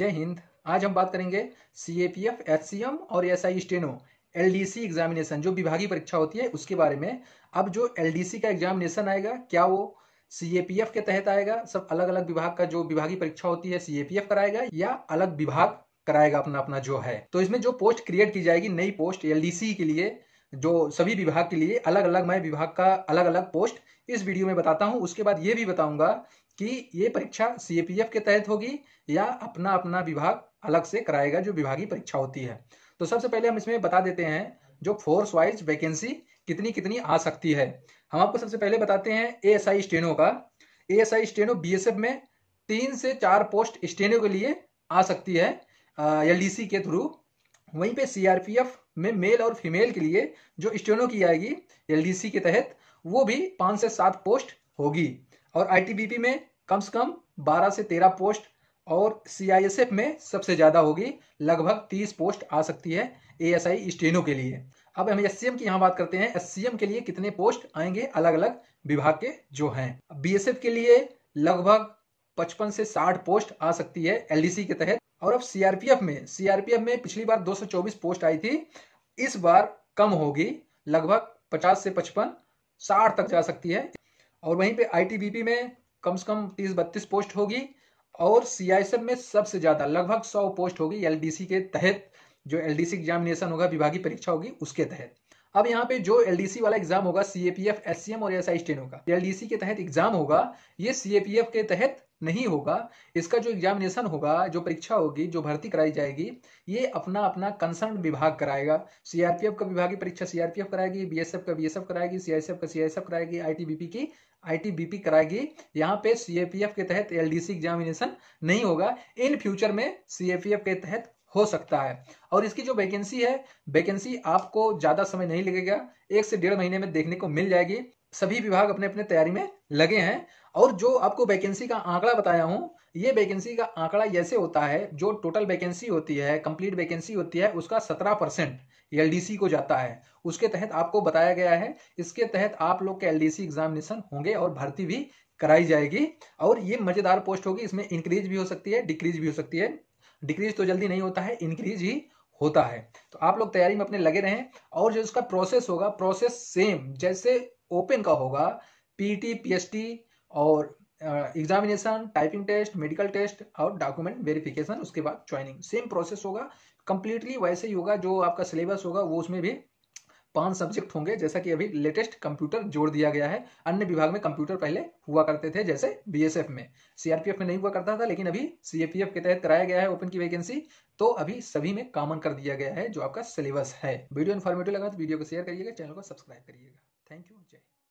जय हिंद आज हम बात करेंगे C A P F H C M और S I steno L D C examination जो विभागीय परीक्षा होती है उसके बारे में अब जो एल डी सी का एग्जामिनेशन आएगा क्या वो सी ए पी एफ के तहत आएगा सब अलग अलग विभाग का जो विभागीय परीक्षा होती है सी ए पी एफ कराएगा या अलग विभाग कराएगा अपना अपना जो है तो इसमें जो पोस्ट क्रिएट की जाएगी नई पोस्ट एल डी सी के लिए जो सभी विभाग के लिए अलग अलग मैं विभाग का अलग अलग पोस्ट इस वीडियो में बताता हूँ उसके बाद ये भी बताऊंगा कि ये परीक्षा सी के तहत होगी या अपना अपना विभाग अलग से कराएगा जो विभागीय परीक्षा होती है तो सबसे पहले हम इसमें बता देते हैं जो फोर्स वाइज वैकेंसी कितनी कितनी आ सकती है हम आपको सबसे पहले बताते हैं ए एस आई स्टेनो का A S I steno B S F में तीन से चार पोस्ट स्टेनो के लिए आ सकती है एल डी सी के थ्रू वहीं पे सीआरपीएफ में मेल और फीमेल के लिए जो स्टेनो की आएगी एलडीसी के तहत वो भी पाँच से सात पोस्ट होगी और आईटीबीपी में कम से कम बारह से तेरह पोस्ट और सीआईएसएफ में सबसे ज़्यादा होगी लगभग तीस पोस्ट आ सकती है एएसआई स्टेनो के लिए अब हम एस की यहाँ बात करते हैं एस के लिए कितने पोस्ट आएंगे अलग अलग विभाग के जो हैं बीएसएफ के लिए लगभग पचपन से साठ पोस्ट आ सकती है एलडीसी के तहत और अब सीआरपीएफ में सीआरपीएफ में पिछली बार 224 पोस्ट आई थी इस बार कम होगी लगभग 50 से 55 60 तक जा सकती है और वहीं पे आईटीबीपी में कम से कम 30 बत्तीस पोस्ट होगी और सीआईएसएफ में सबसे ज्यादा लगभग 100 पोस्ट होगी एलडीसी के तहत जो एलडीसी एग्जामिनेशन होगा विभागीय परीक्षा होगी उसके तहत अब यहाँ पे जो एलडीसी वाला एग्जाम होगा सीएपीएफ एससीएम और एसआई स्टेनो का एलडीसी के तहत एग्जाम होगा ये सीएपीएफ के तहत नहीं होगा इसका जो एग्जामिनेशन होगा जो परीक्षा होगी जो भर्ती कराई जाएगी ये अपना अपना कंसर्न विभाग कराएगा सीआरपीएफ का विभागीय परीक्षा सीआरपीएफ कराएगी बीएसएफ का बीएसएफ कराएगी सीआईएसएफ का सीआईएसएफ कराएगी आईटीबीपी की आईटीबीपी कराएगी यहाँ पे सीएपीएफ के तहत एलडीसी एग्जामिनेशन नहीं होगा इन फ्यूचर में सीएपीएफ के तहत हो सकता है और इसकी जो वैकेंसी है वैकेंसी आपको ज़्यादा समय नहीं लगेगा एक से डेढ़ महीने में देखने को मिल जाएगी सभी विभाग अपने अपने तैयारी में लगे हैं और जो आपको वैकेंसी का आंकड़ा बताया हूं ये वैकेंसी का आंकड़ा ऐसे होता है जो टोटल वैकेंसी होती है कंप्लीट वैकेंसी होती है उसका सत्रह परसेंट एल को जाता है उसके तहत आपको बताया गया है इसके तहत आप लोग के एल एग्जामिनेशन होंगे और भर्ती भी कराई जाएगी और ये मजेदार पोस्ट होगी इसमें इंक्रीज भी हो सकती है डिक्रीज भी हो सकती है डिक्रीज तो जल्दी नहीं होता है इंक्रीज ही होता है तो आप लोग तैयारी में अपने लगे रहें और जो इसका प्रोसेस होगा प्रोसेस सेम जैसे ओपन का होगा पीटी पीएसटी e और examination typing test medical test और डॉक्यूमेंट वेरिफिकेशन उसके बाद ज्वाइनिंग सेम प्रोसेस होगा कंप्लीटली वैसे ही होगा जो आपका सिलेबस होगा वो उसमें भी पांच सब्जेक्ट होंगे जैसा कि अभी लेटेस्ट कंप्यूटर जोड़ दिया गया है अन्य विभाग में कंप्यूटर पहले हुआ करते थे जैसे बीएसएफ में सीआरपीएफ में नहीं हुआ करता था लेकिन अभी सीएपीएफ के तहत कराया गया है ओपन की वैकेंसी तो अभी सभी में कॉमन कर दिया गया है जो आपका सिलेबस है वीडियो इन्फॉर्मेटिव लगा तो वीडियो को शेयर करिएगा चैनल को सब्सक्राइब करिएगा थैंक यू जय